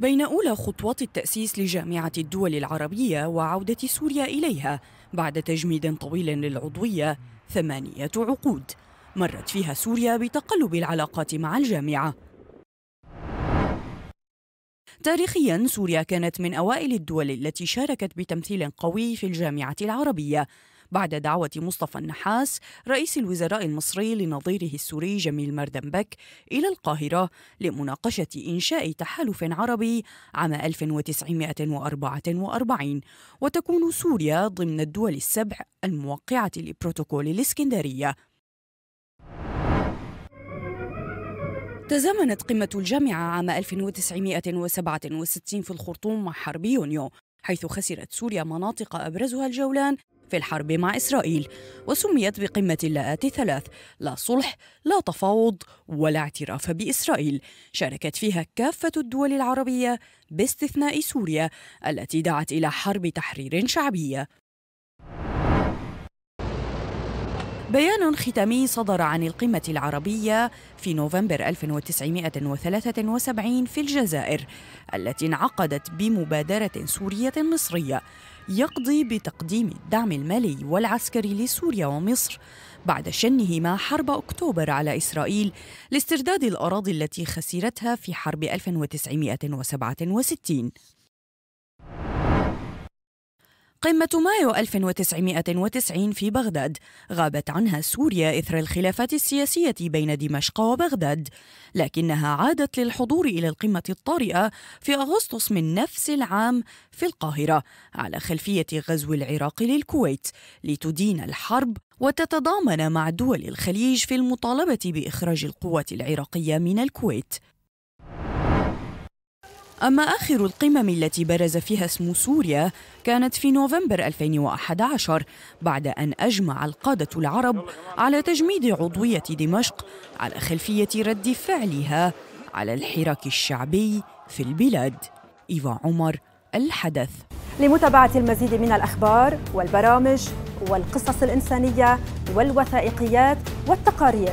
بين أولى خطوات التأسيس لجامعة الدول العربية وعودة سوريا إليها بعد تجميد طويل للعضوية ثمانية عقود مرت فيها سوريا بتقلب العلاقات مع الجامعة تاريخيا سوريا كانت من أوائل الدول التي شاركت بتمثيل قوي في الجامعة العربية بعد دعوة مصطفى النحاس رئيس الوزراء المصري لنظيره السوري جميل مردنبك إلى القاهرة لمناقشة إنشاء تحالف عربي عام 1944 وتكون سوريا ضمن الدول السبع الموقعة لبروتوكول الإسكندرية تزامنت قمة الجامعة عام 1967 في الخرطوم مع حرب يونيو حيث خسرت سوريا مناطق أبرزها الجولان في الحرب مع إسرائيل وسميت بقمة اللاءات الثلاث لا صلح لا تفاوض ولا اعتراف بإسرائيل شاركت فيها كافة الدول العربية باستثناء سوريا التي دعت إلى حرب تحرير شعبية بيان ختامي صدر عن القمة العربية في نوفمبر 1973 في الجزائر التي انعقدت بمبادرة سورية مصرية يقضي بتقديم الدعم المالي والعسكري لسوريا ومصر بعد شنهما حرب أكتوبر على إسرائيل لاسترداد الأراضي التي خسرتها في حرب 1967 قمة مايو 1990 في بغداد غابت عنها سوريا إثر الخلافات السياسية بين دمشق وبغداد لكنها عادت للحضور إلى القمة الطارئة في أغسطس من نفس العام في القاهرة على خلفية غزو العراق للكويت لتدين الحرب وتتضامن مع دول الخليج في المطالبة بإخراج القوات العراقية من الكويت أما آخر القمم التي برز فيها اسم سوريا كانت في نوفمبر 2011 بعد أن أجمع القادة العرب على تجميد عضوية دمشق على خلفية رد فعلها على الحراك الشعبي في البلاد إيفا عمر الحدث لمتابعة المزيد من الأخبار والبرامج والقصص الإنسانية والوثائقيات والتقارير